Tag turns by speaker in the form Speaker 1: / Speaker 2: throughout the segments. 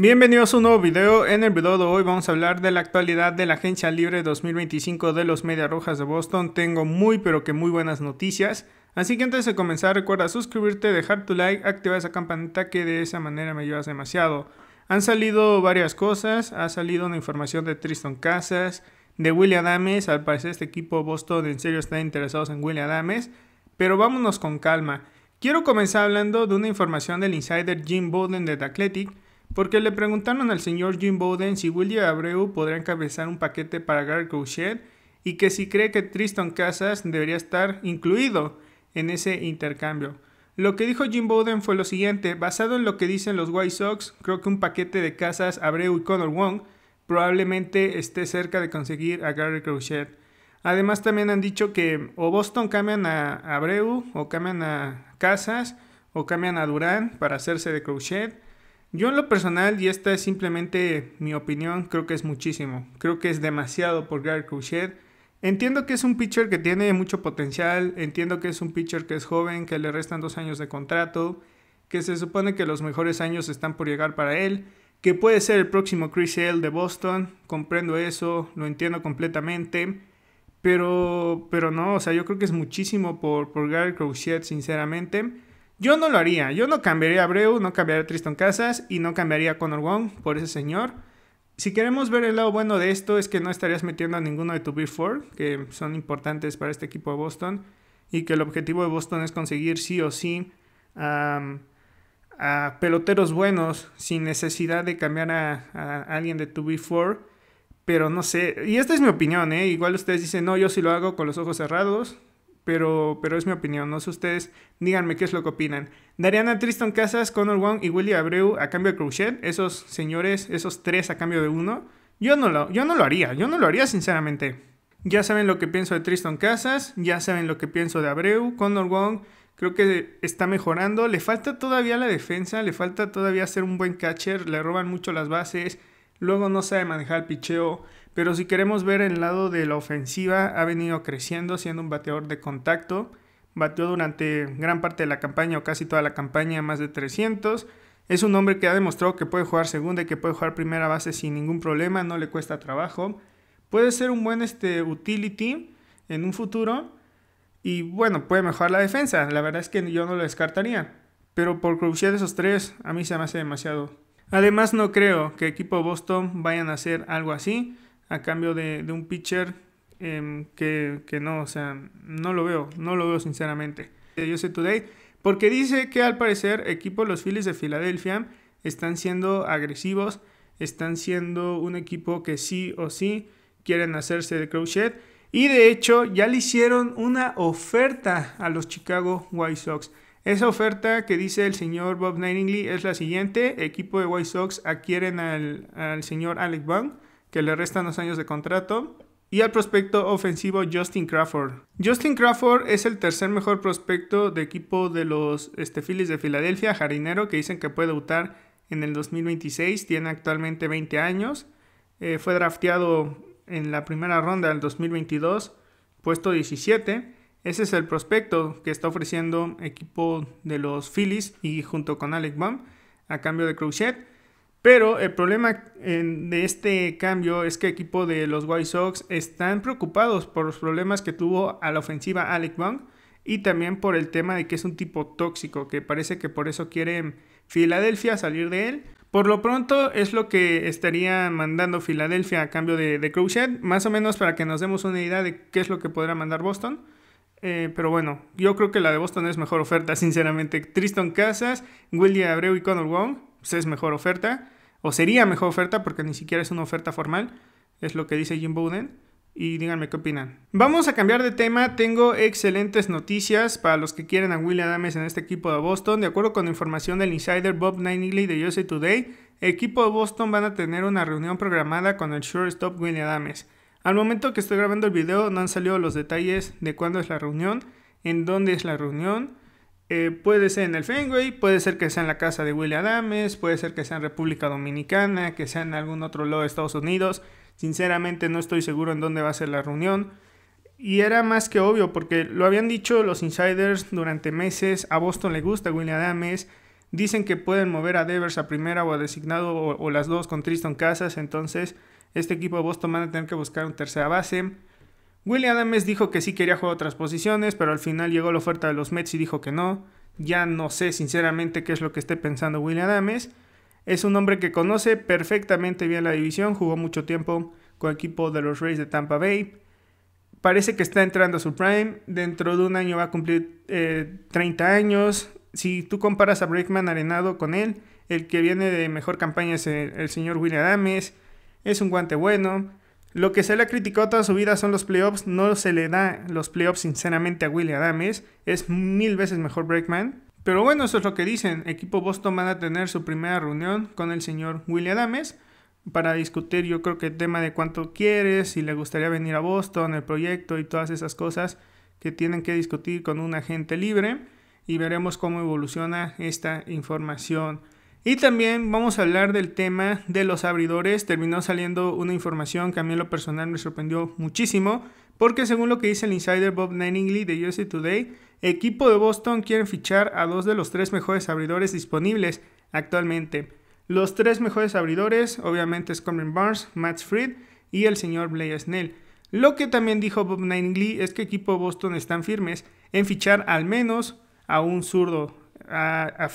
Speaker 1: Bienvenidos a un nuevo video. En el video de hoy vamos a hablar de la actualidad de la Agencia Libre 2025 de los Medias Rojas de Boston. Tengo muy pero que muy buenas noticias. Así que antes de comenzar recuerda suscribirte, dejar tu like, activar esa campanita que de esa manera me ayudas demasiado. Han salido varias cosas, ha salido una información de Tristan Casas, de William Adames, al parecer este equipo Boston en serio está interesado en William Adames, pero vámonos con calma. Quiero comenzar hablando de una información del insider Jim Bowden de The Athletic, porque le preguntaron al señor Jim Bowden si Willie Abreu podría encabezar un paquete para Gary Crochet y que si cree que Tristan Casas debería estar incluido en ese intercambio. Lo que dijo Jim Bowden fue lo siguiente, basado en lo que dicen los White Sox, creo que un paquete de Casas, Abreu y Connor Wong probablemente esté cerca de conseguir a Gary Crochet. Además también han dicho que o Boston cambian a Abreu o cambian a Casas o cambian a Durán para hacerse de Crochet yo en lo personal, y esta es simplemente mi opinión, creo que es muchísimo. Creo que es demasiado por Gary Crochet. Entiendo que es un pitcher que tiene mucho potencial, entiendo que es un pitcher que es joven, que le restan dos años de contrato, que se supone que los mejores años están por llegar para él, que puede ser el próximo Chris Hale de Boston, comprendo eso, lo entiendo completamente, pero, pero no, o sea, yo creo que es muchísimo por, por Gary Crochet, sinceramente. Yo no lo haría. Yo no cambiaría a Abreu, no cambiaría a Tristan Casas y no cambiaría a Conor Wong por ese señor. Si queremos ver el lado bueno de esto es que no estarías metiendo a ninguno de tu B4, que son importantes para este equipo de Boston, y que el objetivo de Boston es conseguir sí o sí a peloteros buenos sin necesidad de cambiar a, alguien de tu Big 4 Pero no sé, y esta es mi opinión, ¿eh? igual ustedes dicen, no, yo sí lo hago con los ojos cerrados, pero, pero es mi opinión. No sé ustedes, díganme qué es lo que opinan. Dariana Tristan Casas, Connor Wong y Willy Abreu a cambio de Crochet. Esos señores, esos tres a cambio de uno. Yo no lo, yo no lo haría, yo no lo haría sinceramente. Ya saben lo que pienso de Tristan Casas, ya saben lo que pienso de Abreu, Connor Wong. Creo que está mejorando. Le falta todavía la defensa, le falta todavía ser un buen catcher. Le roban mucho las bases. Luego no sabe manejar el picheo. Pero si queremos ver el lado de la ofensiva, ha venido creciendo, siendo un bateador de contacto. Bateó durante gran parte de la campaña o casi toda la campaña más de 300. Es un hombre que ha demostrado que puede jugar segunda y que puede jugar primera base sin ningún problema, no le cuesta trabajo. Puede ser un buen este, utility en un futuro y bueno, puede mejorar la defensa. La verdad es que yo no lo descartaría. Pero por crucial esos tres, a mí se me hace demasiado. Además, no creo que equipo Boston vayan a hacer algo así a cambio de, un pitcher em, que, no, o sea, no lo veo, no lo veo sinceramente. Yo sé Today, porque dice que al parecer equipo los Phillies de Filadelfia están siendo agresivos, están siendo un equipo que sí o sí quieren hacerse de crochet y de hecho ya le hicieron una oferta a los Chicago White Sox. Esa oferta que dice el señor Bob Nightingale es la siguiente. Equipo de White Sox adquieren al, señor Alec Bond que le restan los años de contrato, y al prospecto ofensivo Justin Crawford. Justin Crawford es el tercer mejor prospecto de equipo de los este, Phillies de Filadelfia, jardinero, que dicen que puede debutar en el 2026, tiene actualmente 20 años, eh, fue drafteado en la primera ronda del 2022, puesto 17. Ese es el prospecto que está ofreciendo equipo de los Phillies y junto con Alec Baum a cambio de Crochet. Pero el problema de este cambio es que el equipo de los White Sox están preocupados por los problemas que tuvo a la ofensiva Alec Bong y también por el tema de que es un tipo tóxico, que parece que por eso quiere Filadelfia salir de él. Por lo pronto es lo que estaría mandando Filadelfia a cambio de, de más o menos para que nos demos una idea de qué es lo que podrá mandar Boston. Eh, pero bueno, yo creo que la de Boston es mejor oferta, sinceramente. Tristan Casas, Willie Abreu y Connor Wong pues, es mejor oferta, o sería mejor oferta porque ni siquiera es una oferta formal, es lo que dice Jim Bowden. Y díganme qué opinan. Vamos a cambiar de tema. Tengo excelentes noticias para los que quieren a William Adams en este equipo de Boston. De acuerdo con información del insider Bob Nightingale de USA Today, el equipo de Boston van a tener una reunión programada con el shortstop William Adams. Al momento que estoy grabando el video no han salido los detalles de cuándo es la reunión, en dónde es la reunión, eh, puede ser en el Fenway, puede ser que sea en la casa de William Adams, puede ser que sea en República Dominicana, que sea en algún otro lado de Estados Unidos. Sinceramente no estoy seguro en dónde va a ser la reunión. Y era más que obvio porque lo habían dicho los insiders durante meses, a Boston le gusta William Adams, dicen que pueden mover a Devers a primera o a designado o, las dos con Tristan Casas, entonces este equipo de Boston van a tener que buscar un tercera base. William Adams dijo que sí quería jugar otras posiciones, pero al final llegó la oferta de los Mets y dijo que no. Ya no sé sinceramente qué es lo que esté pensando William Adams. Es un hombre que conoce perfectamente bien la división, jugó mucho tiempo con el equipo de los Rays de Tampa Bay. Parece que está entrando a su prime. Dentro de un año va a cumplir 30 eh, años. Si tú comparas a Breakman Arenado con él, el que viene de mejor campaña es el, señor William Adams. Es un guante bueno lo que se le ha criticado toda su vida son los playoffs. No se le da los playoffs sinceramente a William Adams, Es mil veces mejor Breakman. Pero bueno, eso es lo que dicen. Equipo Boston van a tener su primera reunión con el señor Willie Adams para discutir yo creo que el tema de cuánto quiere, si le gustaría venir a Boston, el proyecto y todas esas cosas que tienen que discutir con un agente libre y veremos cómo evoluciona esta información. Y también vamos a hablar del tema de los abridores. Terminó saliendo una información que a mí en lo personal me sorprendió muchísimo, porque según lo que dice el insider Bob Nightingly de USA Today, equipo de Boston quiere fichar a dos de los tres mejores abridores disponibles actualmente. Los tres mejores abridores, obviamente, es Cameron Barnes, Matt Freed y el señor Blake Snell. Lo que también dijo Bob Nightingly es que equipo de Boston están firmes en fichar al menos a un zurdo, a, a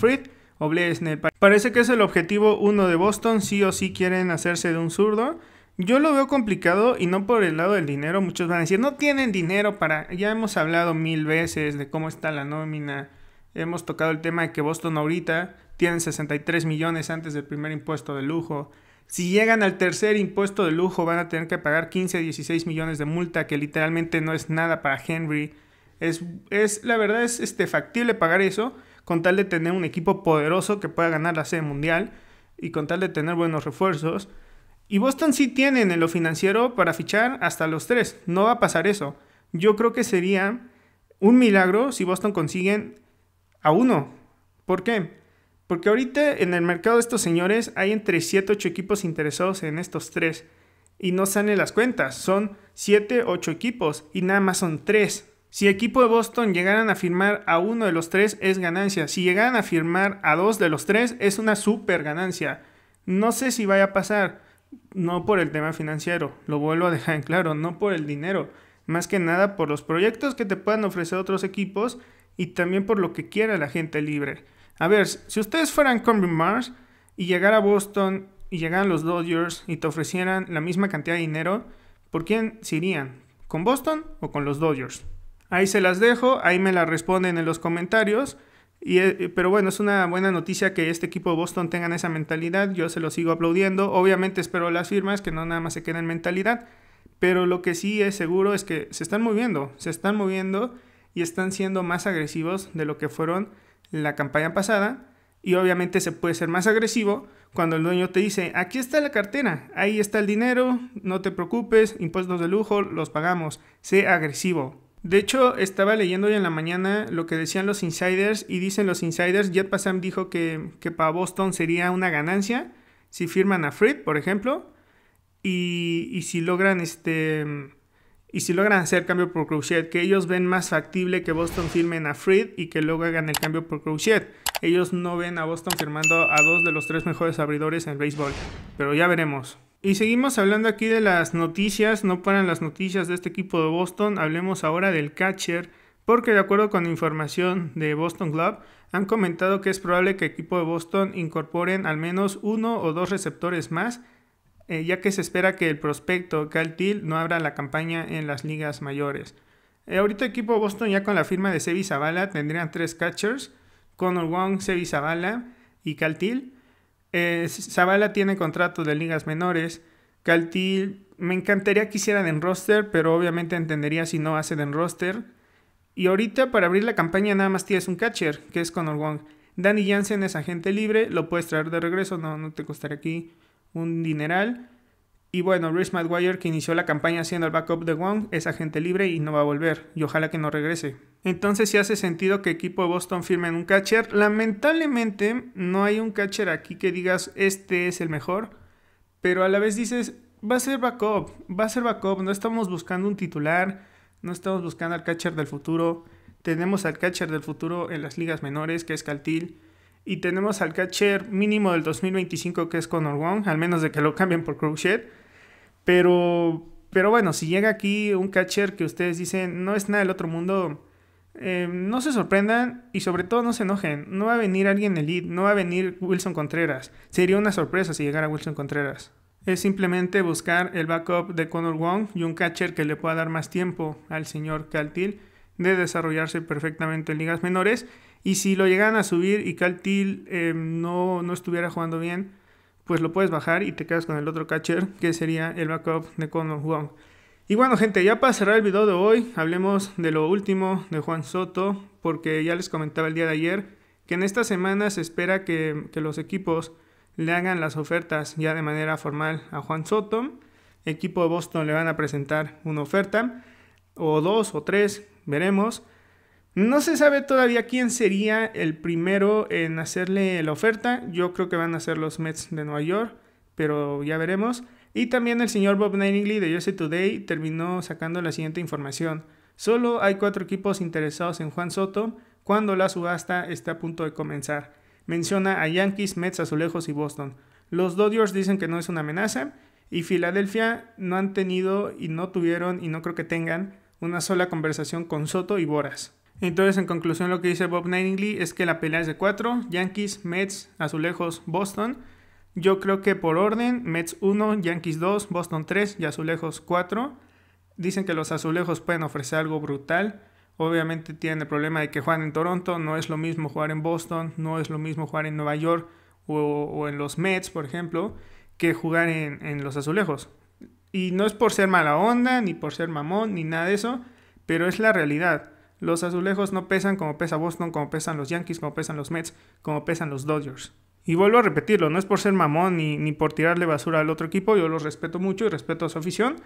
Speaker 1: Parece que es el objetivo uno de Boston, si o si quieren hacerse de un zurdo. Yo lo veo complicado y no por el lado del dinero. Muchos van a decir, no tienen dinero para... Ya hemos hablado mil veces de cómo está la nómina. Hemos tocado el tema de que Boston ahorita tienen 63 millones antes del primer impuesto de lujo. Si llegan al tercer impuesto de lujo van a tener que pagar 15 a 16 millones de multa, que literalmente no es nada para Henry. Es, es la verdad es este, factible pagar eso, con tal de tener un equipo poderoso que pueda ganar la sede mundial y con tal de tener buenos refuerzos. Y Boston sí tienen en lo financiero para fichar hasta los tres. No va a pasar eso. Yo creo que sería un milagro si Boston consiguen a uno. ¿Por qué? Porque ahorita en el mercado de estos señores hay entre 7 8 equipos interesados en estos tres. Y no salen las cuentas. Son 7, 8 equipos y nada más son 3. Si el equipo de Boston llegaran a firmar a uno de los tres es ganancia. Si llegaran a firmar a dos de los tres es una super ganancia. No sé si vaya a pasar. No por el tema financiero, lo vuelvo a dejar en claro, no por el dinero. Más que nada por los proyectos que te puedan ofrecer otros equipos y también por lo que quiera la gente libre. A ver, si ustedes fueran con Mars y llegara a Boston y llegaran los Dodgers y te ofrecieran la misma cantidad de dinero, ¿por quién se irían? ¿Con Boston o con los Dodgers? Ahí se las dejo, ahí me las responden en los comentarios. Y, eh, pero bueno, es una buena noticia que este equipo de Boston tenga esa mentalidad. Yo se lo sigo aplaudiendo. Obviamente espero las firmas, que no nada más se queden en mentalidad. Pero lo que sí es seguro es que se están moviendo, se están moviendo y están siendo más agresivos de lo que fueron la campaña pasada. Y obviamente se puede ser más agresivo cuando el dueño te dice, aquí está la cartera, ahí está el dinero, no te preocupes, impuestos de lujo, los pagamos. Sé agresivo, de hecho, estaba leyendo hoy en la mañana lo que decían los insiders y dicen los insiders, Jet Passam dijo que, para Boston sería una ganancia si firman a Freed, por ejemplo, y, si logran este y si logran hacer cambio por Crochet, que ellos ven más factible que Boston firmen a Freed y que luego hagan el cambio por Crochet. Ellos no ven a Boston firmando a dos de los tres mejores abridores en béisbol, pero ya veremos. Y seguimos hablando aquí de las noticias, no paran las noticias de este equipo de Boston, hablemos ahora del catcher, porque de acuerdo con información de Boston Globe, han comentado que es probable que el equipo de Boston incorporen al menos uno o dos receptores más, eh, ya que se espera que el prospecto Cal no abra la campaña en las ligas mayores. Eh, ahorita el equipo de Boston ya con la firma de Sebi Zavala tendrían tres catchers, Connor Wong, Sebi Zavala y Cal eh, Zavala tiene contrato de ligas menores. caltil me encantaría que hicieran en roster, pero obviamente entendería si no hacen en roster. Y ahorita para abrir la campaña nada más tienes un catcher, que es Conor Wong. Danny Jansen es agente libre, lo puedes traer de regreso, no, no te costará aquí un dineral. Y bueno, Rich Madwire que inició la campaña siendo el backup de Wong, es agente libre y no va a volver. Y ojalá que no regrese. Entonces si hace sentido que equipo de Boston en un catcher. Lamentablemente no hay un catcher aquí que digas este es el mejor, pero a la vez dices va a ser backup, va a ser backup. No estamos buscando un titular, no estamos buscando al catcher del futuro. Tenemos al catcher del futuro en las ligas menores, que es Caltil. Y tenemos al catcher mínimo del 2025, que es Connor Wong, al menos de que lo cambien por Crochet. Pero, pero bueno, si llega aquí un catcher que ustedes dicen no es nada del otro mundo eh, no se sorprendan y sobre todo no se enojen. No va a venir alguien elite, no va a venir Wilson Contreras. Sería una sorpresa si llegara Wilson Contreras. Es simplemente buscar el backup de Conor Wong y un catcher que le pueda dar más tiempo al señor Caltil de desarrollarse perfectamente en ligas menores. Y si lo llegan a subir y Caltil eh, no, no estuviera jugando bien, pues lo puedes bajar y te quedas con el otro catcher que sería el backup de Conor Wong. Y bueno, gente, ya para cerrar el video de hoy, hablemos de lo último de Juan Soto, porque ya les comentaba el día de ayer que en esta semana se espera que, que los equipos le hagan las ofertas ya de manera formal a Juan Soto. Equipo de Boston le van a presentar una oferta, o dos o tres, veremos. No se sabe todavía quién sería el primero en hacerle la oferta. Yo creo que van a ser los Mets de Nueva York, pero ya veremos. Y también el señor Bob Nightingale de USA Today terminó sacando la siguiente información. Solo hay cuatro equipos interesados en Juan Soto cuando la subasta está a punto de comenzar. Menciona a Yankees, Mets, Azulejos y Boston. Los Dodgers dicen que no es una amenaza y Filadelfia no han tenido y no tuvieron y no creo que tengan una sola conversación con Soto y Boras. Entonces, en conclusión, lo que dice Bob Nightingale es que la pelea es de cuatro: Yankees, Mets, Azulejos, Boston. Yo creo que por orden, Mets 1, Yankees 2, Boston 3 y Azulejos 4. Dicen que los Azulejos pueden ofrecer algo brutal. Obviamente tienen el problema de que juegan en Toronto, no es lo mismo jugar en Boston, no es lo mismo jugar en Nueva York o, en los Mets, por ejemplo, que jugar en, en los Azulejos. Y no es por ser mala onda, ni por ser mamón, ni nada de eso, pero es la realidad. Los azulejos no pesan como pesa Boston, como pesan los Yankees, como pesan los Mets, como pesan los Dodgers. Y vuelvo a repetirlo, no es por ser mamón ni, por tirarle basura al otro equipo, yo los respeto mucho y respeto a su afición,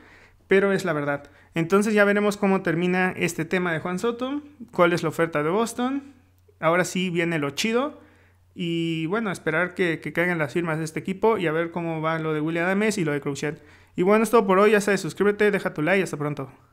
Speaker 1: pero es la verdad. Entonces ya veremos cómo termina este tema de Juan Soto, cuál es la oferta de Boston. Ahora sí viene lo chido. Y bueno, esperar que, caigan las firmas de este equipo y a ver cómo va lo de William Adams y lo de Crucial. Y bueno, es todo por hoy. Ya sabes, suscríbete, deja tu like y hasta pronto.